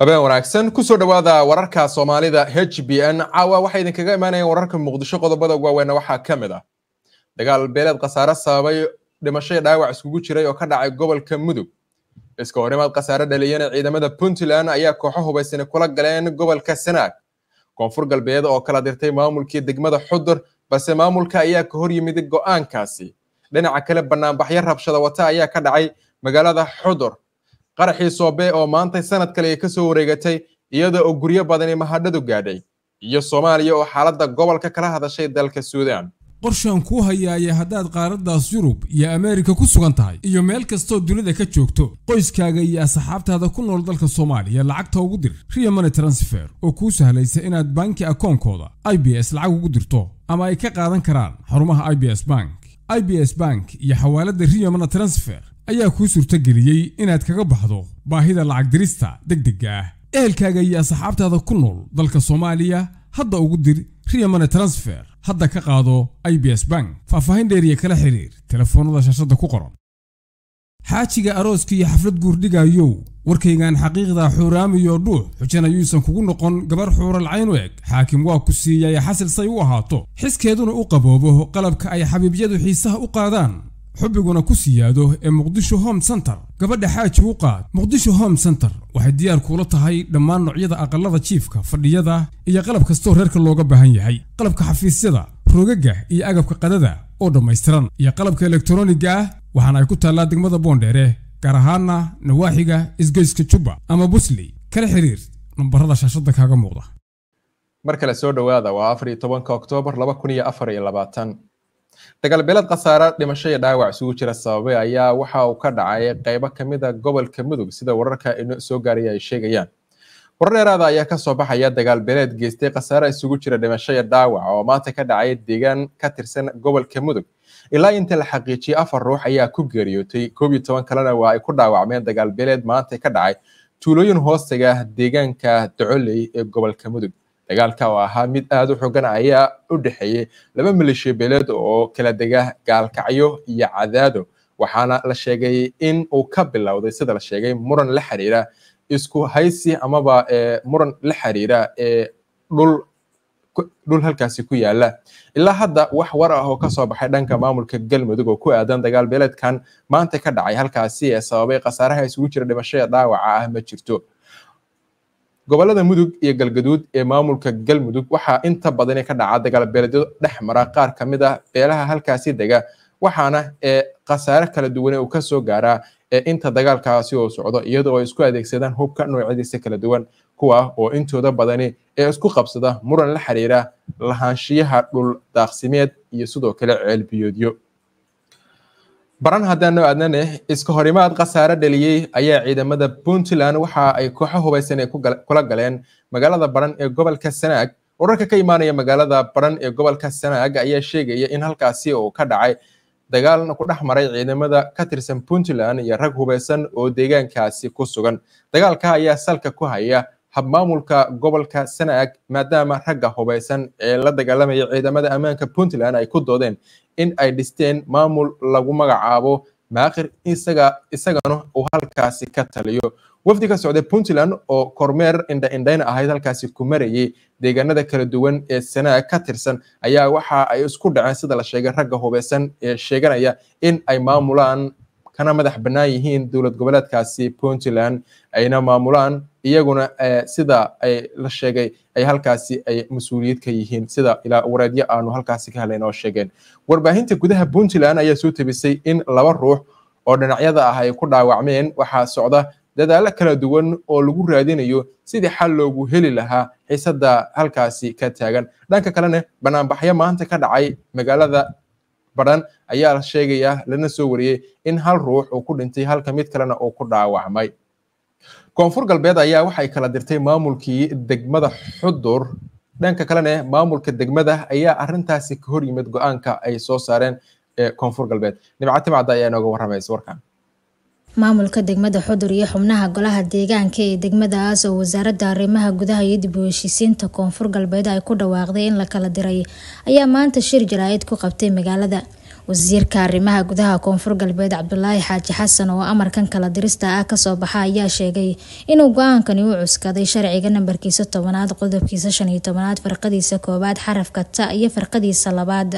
habeen wanaagsan ku soo dhowaada wararka soomaalida h b n caawa waxay idinkaga imaanayaan wararka muqdisho qodobada waaweyna waxaa ka mid ah dagaal beeleed khasaare sababay dhimashoya dhaawac iskugu jiray oo ka dhacay gobolka mudug iska horimaad khasaare dhaliyana ciidamada puntland ayaa kooxo hubaysani kula galeen gobolka sanaag koonfur galbeed oo kala dirtay maamulkii degmada xudur balse maamulka ayaa ka hor yimid go'aankaasi dhinaca kale bannaanbaxyo rabshada wata ayaa ka dhacay magaalada xudur qaraxii soobe oo maantay sanad kale ka soo wareegatay iyada oo guryo badani mahadhadu gaadhay iyo soomaaliya oo xaaladda gobolka kala hadashay dalka suudaan qorshaan kuu hayaaya haddaad qaaraddaas yurub iyo ameerika ku sugan tahay iyo meel kastoo dunida ka joogto qoyskaaga iyo asxaabtaada ku nool dalka soomaaliya lacagta ugu dir riya money transfer oo kuu sahlaysa inaad banki akoonkooda i b s lacag ugu dirto ama ay ka qaadan karaan xarumaha i b s bank i b s bank iyo xawaaladda riya money transfer ayaa kuu suurtageliyey inaad kaga baxdo baahida lacag dirista dega ah ehelkaaga iyo asxaabtaada ku nool dalka soomaaliya hadda ugu dir riyamane transfer hadda ka qaado i b s bank faahfaahin dheeriya kala xiriir telefoonada shashadda ku qoran xaajiga arooska iyo xaflad guurdhigayow warkaygan xaqiiqda xuuraamiyo dhuux xujana yuusan kugu noqon gabar xuural caynu eg xaakim waa ku siiyaya xasil say u ahaato xiskeeduna u qaboobo qalabka ay xabiibyadu xiisaha u qaadaan xubbiguna ku siyaado ee muqdisho home center gabadha xaaji u qaad muqdisho home center waxay diyaar kuula tahay dhammaan noocyada aqallada jiifka fadhiyada iyo qalab kastoo reerka looga baahan yahay qalabka xafiisyada rogaga iyo agabka qadada oo dhammaystiran iyo qalabka elektroniga ah waxaana ay ku taallaa degmada boondheere gaar ahaanna nawaaxiga isgoyska jubba ama busley kala xiriir nambarada shaashada kaaga muuqda mar kale soo dhowaada waa afar iyo tobanka oktoobar laba kun iyo afar iyo labaatan dagaalbeelad khasaare dhimasho iyo dhaawac isugu jira sababay ayaa waxa uu ka dhacay qaybo ka mid a ah gobolka mudug sida wararka inoo soo gaaraya ay sheegayaan warar dheeraada ah ayaa kasoo soo baxaya dagaalbeeleed geystay khasaare isugu jira dhimasho iyo dhaawac oo maanta ka dhacay deegaan ka tirsan gobolka mudug ilaa inta la xaqiijiyey afar ruux ayaa ku geeriyootay koob iyo toban kalena waa ay ku dhaawacmeen dagaalbeeleed maanta ka dhacay tuulooyin hoostaga deegaanka docoley ee gobolka mudug dagaalka oo ahaa mid aada u xoogan ayaa u dhexeeyey laba maleeshiya beeleed oo kala dega gaalkacyo iyo cadaado waxaana la sheegay in uu ka bilowday sida la sheegay muran la xiriira isku haysi amaba muran la xiriira ee dhul dhul halkaasi ku yaala ilaa hadda wax war ah oo kasoo baxay dhanka maamulka galmudug oo ku aadan dagaal beeleedkan maanta ka dhacay halkaasi ee sababay khasaaraha isugu jira dhimashada dhaawaca ah ma jirto gobollada mudug iyo galgaduud ee maamulka galmudug waxaa inta badani ka dhaca dagaalbeeleedyado dhex mara qaar ka mid ah beelaha halkaasi dega waxaana ee khasaare kala duwane uu ka soo gaaraa ee inta dagaalkaasi oo socdo iyadoo ay isku adeegsadaan hubka noocyadiisa kala duwan kuwa oo intooda badani ee isku qabsada muran la xiriira lahaanshiyaha dhul daaqsimeed iyo sidoo kale ceelbiyoodyo baran haddaanu aadnane eh, iska horimaad khasaare dhaliyey ayaa ciidamada puntland waxa ay kooxo hubaysan ay kula galeen magaalada baran ee gobolka sanaag urarka ka imaanaya magaalada baran ee gobolka sanaag ayaa sheegaya in halkaasi uu ka dhacay dagaalna ku dhex maray ciidamada ka tirsan puntland iyo rag hubaysan oo deegaankaasi ku sugan dagaalka ayaa salka ku haya habmaamulka gobolka sanaag maadaama ragga hubaysan ee la dagaalamaya ciidamada ammaanka puntland ay ku doodeen in ay dhisteen maamul lagu magacaabo maaqir isaga isagana uu halkaasi ka taliyo wafdi ka socday puntland oo kormeer indhaindhayn ahayd halkaasi ku marayay deegaanada kala duwan ee sanaag ka tirsan ayaa waxa ay isku dhaceen sida la sheegay ragga hubaysan ee sheeganaya in ay maamulaan kana madax bannaan yihiin dowlad goboleedkaasi puntland ayna maamulaan iyaguna eh, sida la sheegay ay halkaasi ay mas-uuliyad ka yihiin sida ilaa wareedyo aanu halkaasi ka helayn oo sheegeen warbaahinta gudaha puntland ayaa soo tebisay in laba ruux oo dhinacyada ah ay ku dhaawacmeen waxaa socda dadaalo kala duwan oo lagu raadinayo sidii xal loogu heli lahaa xiisada halkaasi ka taagan dhanka kalena banaanbaxyo maanta ka dhacay magaalada baran ayaa sheegaya lana soo wariyey in hal ruux uu ku dhintay halka mid kalena uu ku dhaawacmay koonfur galbeed ayaa waxay kala dirtay maamulkii degmada xudur dhanka kalena maamulka degmada ayaa arintaasi ka hor yimid go-aanka ay soo saareen koonfur galbeed nimcatim ayaa inooga warramaysa warkan maamulka degmada xudur iyo xubnaha golaha deegaanka ee degmadaas oo wasaaradda arrimaha gudaha iyo dib u heshiisiinta koonfur galbeed ay ku dhawaaqday in la kala diray ayaa maanta shir jaraa'id ku qabtay magaalada wasiirka arrimaha gudaha koonfur galbeed cabdulaahi xaaji xasan oo amarkan kala dirista ah kasoo baxa ayaa sheegay inuu go-aankani u cuskaday sharciga nambarkiisa tobanaad qodobkiisa shan iyo tobanaad farqadiisa koowaad xarafka ta iyo farqadiisa labaad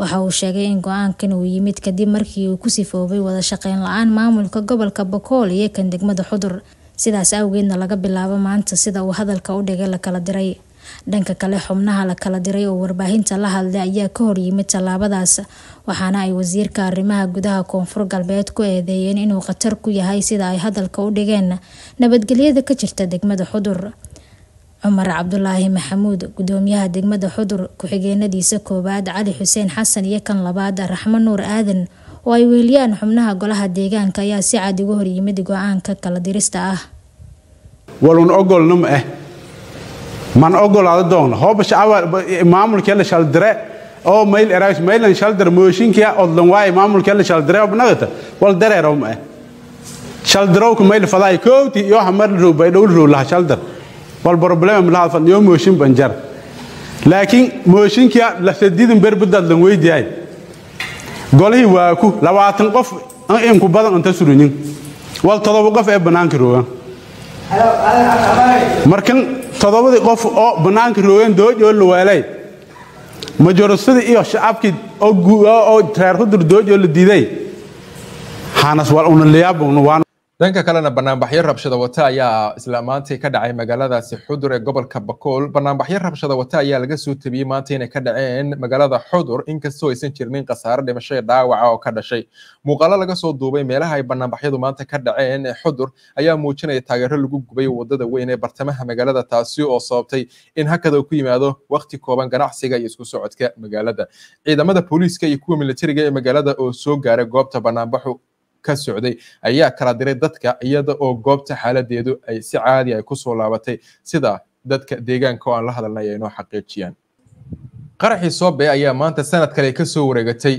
waxa uu sheegay in go-aankan uu yimid kadib markii uu ku sifoobay wada shaqeyn la-aan maamulka gobolka bokool iyo kan degmada xudur sidaas awgeedna laga bilaabo maanta sida uu hadalka u dhigay la kala diray dhanka kale xubnaha la kala diray oo warbaahinta la hadlay ayaa ka horyimid tallaabadaas waxaana ay wasiirka arrimaha gudaha koonfur galbeed ku eedeeyeen inuu khatar ku yahay sida ay hadalka u dhigeen nabadgelyada ka jirta degmada xudur cumar cabdulaahi maxamuud gudoomiyaha degmada xudur ku-xigeenadiisa koowaad cali xuseen xasan iyo kan labaad raxmo nuur aadan oo ay weeliyaan xubnaha golaha deegaanka ayaa si cad ugu horyimid go-aanka kala dirista ah walun ogolnam ah man ogolaado doon hooba maamulkeela shaldire oo mayl eraas maylan shaldar mooshinkiya odlan waaye maamulkeela shaldire obnadata wal dareero ma eh shaldarowka mayl fadaay koowti iyo waxa mar bay dhow row laha shaldar wal problem laha fal iyo mooshin banjar laakiin mooshinkiya la sadidin berbudad lan weydiyaay golihii waa ku labaatan qof in badan inta surunin wal todoba qof ee bannaanka roogan markan todobadii qof oo bannaanka roogeen dooji oo lawaalay majorisadii iyo shacabkii oo reer hudur dooji oo la diiday xaanas wal una liyaabuna dhanka kalena banaanbaxyo rabshada wata ayaa isla maantay ka dhacay magaaladaasi xudur ee gobolka bakool banaanbaxyo rabshada wata ayaa laga soo tabiyey maanta inay ka dhaceen magaalada xudur inkastoo aysan jirnin khasaare dhimashaya dhaawaca oo ka dhashay muuqaalo laga soo duubay meelaha ay banaanbaxyadu maanta ka dhaceen ee xudur ayaa muujinaya taageero lagu gubay wadada weyn ee bartamaha magaalada taasi oo sababtay in hakada ku yimaado waqti kooban ganacsiga iyo isku socodka magaalada ciidamada booliiska iyo kuwa militariga ah ee magaalada oo soo gaaray goobta banaanbaxu ka socday ayaa kala diray dadka iyada oo goobta xaaladeedu ay si caadi ay ah kusoo laabatay sida dadka deegaanka oo aan la hadalnay ay noo xaqiijiyaan qaraxii soobe ayaa maanta sanad kale ka soo wareegatay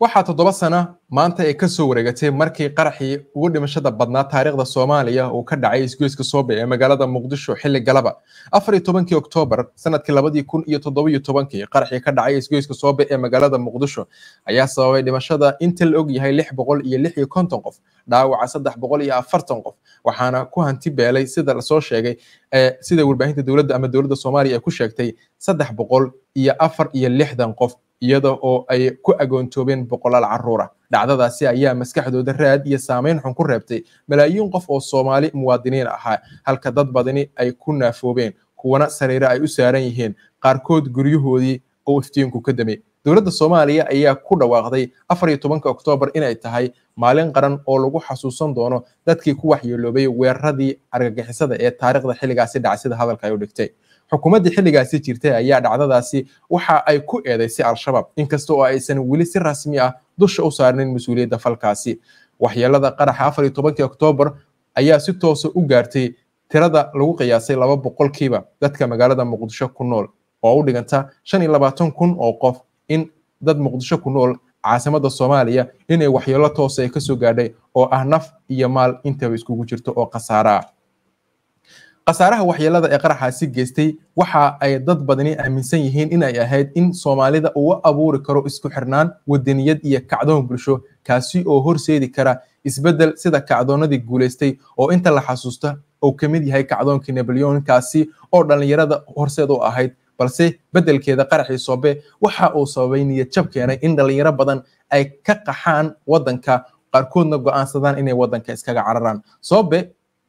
waxaa toddoba sano maanta ay ka soo wareegatay markii qaraxii ugu dhimashada badnaa taariikhda soomaaliya uu ka dhacay isgoyska soobe ee magaalada muqdisho xilli galaba afar iyo tobankii oktoobar sanadkii labadii kun iyo toddobiyo tobankii qaraxii ka dhacay isgoyska soobe ee magaalada muqdisho ayaa sababay dhimashada inta la og yahay lix boqol iyo lix iyo konton qof dhaawaca saddex boqol iyo afartan qof waxaana ku hanti beelay sida lasoo sheegay sida warbaahinta dowladda ama dowladda soomaaliya ay ku sheegtay saddex boqol iyo afar iyo lixdan qof iyada oo ay ku agoontoobeen boqolaal caruura dhacdadaasi ayaa maskaxdooda raad iyo saameyn xun ku reebtay malaayiin qof oo soomaali muwaadiniin ahaa halka dad badani ay ku naafoobeen kuwana sariire ay u saaran yihiin qaarkood guryahoodii oo iftiinku ka damay dowladda soomaaliya ayaa ku dhawaaqday afar iyo tobanka oktoobar inay tahay maalin qaran oo lagu xasuusan doono dadkii ku waxyeeloobay weeraradii argagixisada ee taariikhda xilligaasi dhacay sida hadalka ay u dhigtay xukuumaddii xilligaasi jirtay ayaa dhacdadaasi waxa ay ku eedaysay al-shabaab inkasta oo aysan weli si rasmi ah dusha u saarnin mas-uuliyadda falkaasi waxyeelada qaraxa afar iyo tobankii oktoobar ayaa si toosa ah u gaartay tirada lagu qiyaasay laba boqolkiiba dadka magaalada muqdisho ku nool oo u dhiganta shan iyo labaatan kun oo qof in dad muqdisho ku nool caasimada soomaaliya inay waxyeelo toosa ay ah ka gaadhay oo ah naf iyo maal intaba iskugu jirto oo khasaaraa khasaaraha waxyeelada ee qaraxaasi geystay waxa ay dad badani aaminsan yihiin in ay ahayd in soomaalida uga abuuri karo isku xirnaan wadaniyad iyo kacdoon bulsho kaasi oo horseedi kara isbeddel sida kacdoonadii guulaystay oo inta la xasuusta uu ka mid yahay kacdoonkii naboleon kaasi oo dhallinyarada horseed u ahayd balse beddelkeeda qaraxii soobe waxa uu sababay niyad jab keenay in dhallinyaro badan ay ka qaxaan waddanka qaarkoodna go'aansadaan inay waddanka iskaga cararaan soobe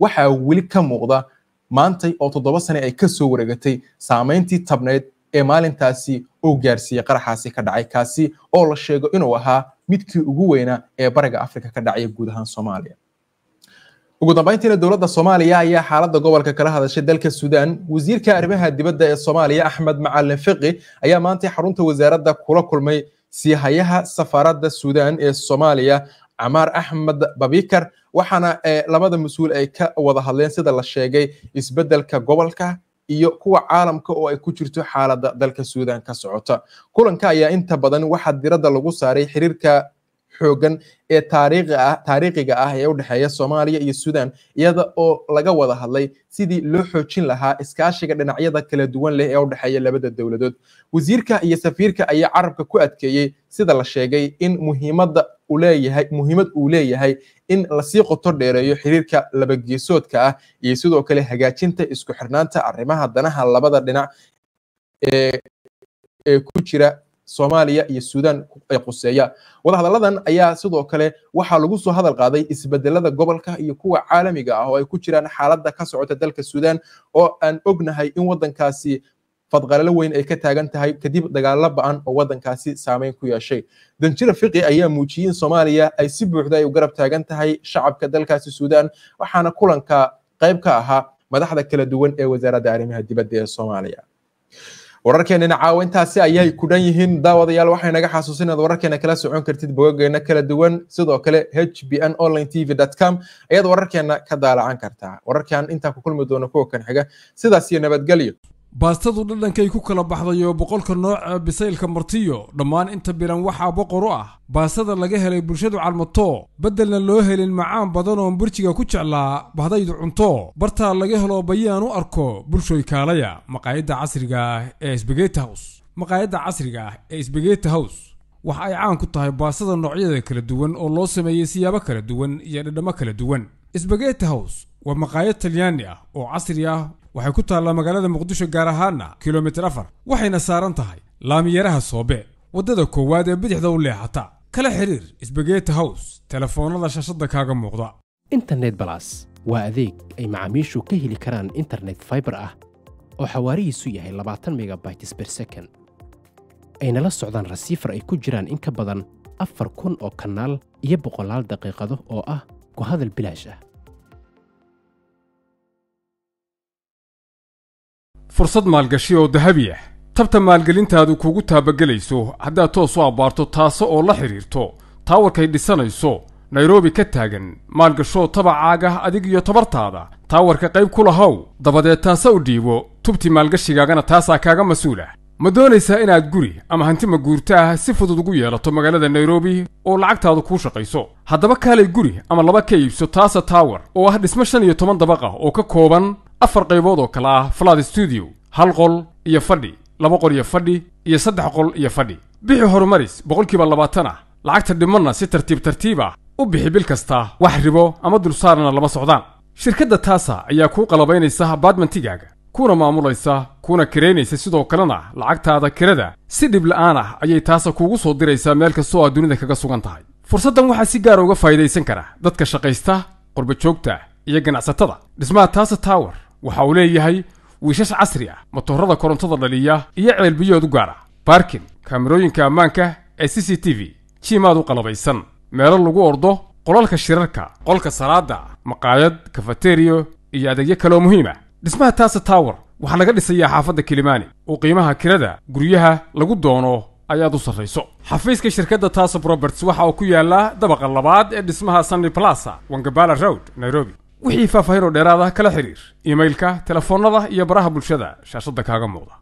waxaa weli ka muuqda maantay oo toddoba sane ay kasoo wareegatay saameyntii tabneed ee maalintaasi uu gaarsiiyey qaraxaasi ka dhacay kaasi oo la sheego inuu ahaa midkii ugu weynaa ee bariga afrika ka dhacaya guud ahaan soomaaliya ugu dambeyntiina dowladda soomaaliya ayaa xaaladda gobolka kala hadashay dalka sudan wasiirka arrimaha dibadda ee soomaaliya axmed macalin fiqi ayaa maantay xarunta wasaaradda kula kulmay siihayaha safaaradda sudan ee soomaaliya camaar axmed babikar waxaana eh, labada mas-uul ay ka wada hadleen sida la sheegay isbedelka gobolka iyo kuwa caalamka oo ay ku jirto xaaladda dalka suudan ka socota kulanka ayaa inta badan waxaa diradda lagu saaray xiriirka xoogan ee ah, taariikhiga ah ee u dhexeeya soomaaliya iyo suudan iyada oo laga wada hadlay sidii loo xoojin lahaa iskaashiga dhinacyada kala duwan leh ee u dhexeeya labada dowladood wasiirka iyo safiirka ayaa carabka ku adkeeyey sida la sheegay in muhiimadda uleeyahay muhiimad uu leeyahay in lasii qoto dheereeyo xiriirka labageesoodka ah iyo sidoo kale hagaajinta isku xirnaanta arrimaha danaha labada dhinac ee ku jira soomaaliya iyo suudan ee quseeya wadahadalladan ayaa sidoo kale waxaa lagu soo hadal qaaday isbedelada gobolka iyo kuwa caalamiga ah oo ay ku jiraan xaaladda ka socota dalka suudan oo aan ognahay in waddankaasi fadqalalo weyn ay ka taagan tahay kadib dagaalo ba'an oo waddankaasi saameyn ku yeeshay danjira fiqi ayaa muujiyey in soomaaliya ay si buuxda ay u garab taagan tahay shacabka dalkaasi suudaan waxaana kulanka qayb ka ahaa madaxda kala duwan ee wasaaradda arrimaha dibadda ee soomaaliya wararkeena dhacaawo intaasi ayay ku dhan yihiin daawadayaal waxay naga xasuusin inaad wararkeena kala socon kartid bogogeena kala duwan sidoo kale h b n online t v com ayaad wararkeena ka daalacan kartaa wararkan intaa ku kulmi doona kuwa kan sidaas iyo nabadgelyo baastadu dhadhankay ku kala baxday oo boqolka nooca bisaylka martiyo dhammaan inta biran waxaa boqor u ah baastada laga helay bulshadu calmato beddelna loo helin macaan badan oon burjiga ku jeclaa bahdaydu cunto bartaa laga helo bayaan u arko bulshoy kaalaya maqaayadda casriga ah ee sbegeti hows maqaayadda casriga ah ee sbegeti hows waxa ay caan ku tahay baastada noocyada kala duwan oo loo sameeyey siyaabo kala duwan iyo dhadhammo kala duwan sbegeti hows waa maqaayad talyaani ah oo casri ah waxay ku taallaa magaalada muqdisho gaar ahaana kilomitir afar waxayna saaran tahay laamiyaraha soobe waddada koowaad ee bidixda u leexata kala xidhiir sbageti hows telefoonada shashadda kaaga muuqda internet balas waa adeeg ay macaamiishu ka heli karaan internet faibar ah oo xawaarihiisu yahay labaatan megabytes ber second ayna la socdaan rasiifar ay ku jiraan in ka badan afar kun oo kanaal iyo boqolaal daqiiqado oo ah ku hadal bilaash ah fursad maalgashi oo dahabi ah tabta maalgelintaadu kugu taabagelayso haddaad toos u abbaarto taaso oo la xidhiirto taawarkay dhisanayso nairobi ka taagan maalgashoo ah adig iyo tabartaada taawarka qayb ku lahow dabadeed taase u dhiibo tubti maalgashigaagana taasaa kaaga mas-uul ah ma doonaysaa inaad guri ama hanti maguurto ah si fudud ugu yeelato magaalada nairobi oo lacagtaadu kuu shaqayso haddaba kaalay guri ama laba ka iibso taasa taawar oo ah dhismo shan iyo toban dabaqah oo ka kooban afar qaybood oo kale ah flaad stuudio hal qol iyo fadhi laba qol iyo fadhi iyo saddex qol iyo fadhi bixi horumaris boqolkiiba labaatan ah lacagta dhimanna si tartiib tartiib ah u bixi bil kasta wax ribo ama dulsaarana lama socdaan shirkadda taasa ayaa kuu qalabaynaysa abaadmantigaaga kuna maamulaysa kuna kiraynaysa sidoo kalena lacagtaada kirada si dhib la'aan ah ayay taasa kuugu soo diraysaa meel kastoo aad dunida kaga sugan tahay fursaddan waxaa si gaara ah uga faa'idaysan kara dadka shaqaysta qurbajoogta iyo ganacsatada dhismaha taasa tower waxa uu leeyahay wiishash casri ah matoorada korontada dhaliya iyo ceelbiyood u gaar ah baarkin kaamirooyinka ammaanka ee c c t v jiimaad u qalabaysan meelo lagu ordo qolalka shirarka qolka salaadda maqaayad kafateriyo iyo adeegyo kaleoo muhiim ah dhismaha taasa tawar waxaa laga dhisayaa xaafadda kilimaani oo qiimaha kirada guryaha lagu doono ayaad u sarrayso xafiiska shirkadda taasub roberts waxa uu ku yaallaa dabaqa labaad ee dhismaha sunny blasa wangabala road nairobi wixii faahfaahin oo dheeraada ah kala xiriir emailka telefoonnada iyo baraha bulshada shaashadda kaaga muuqda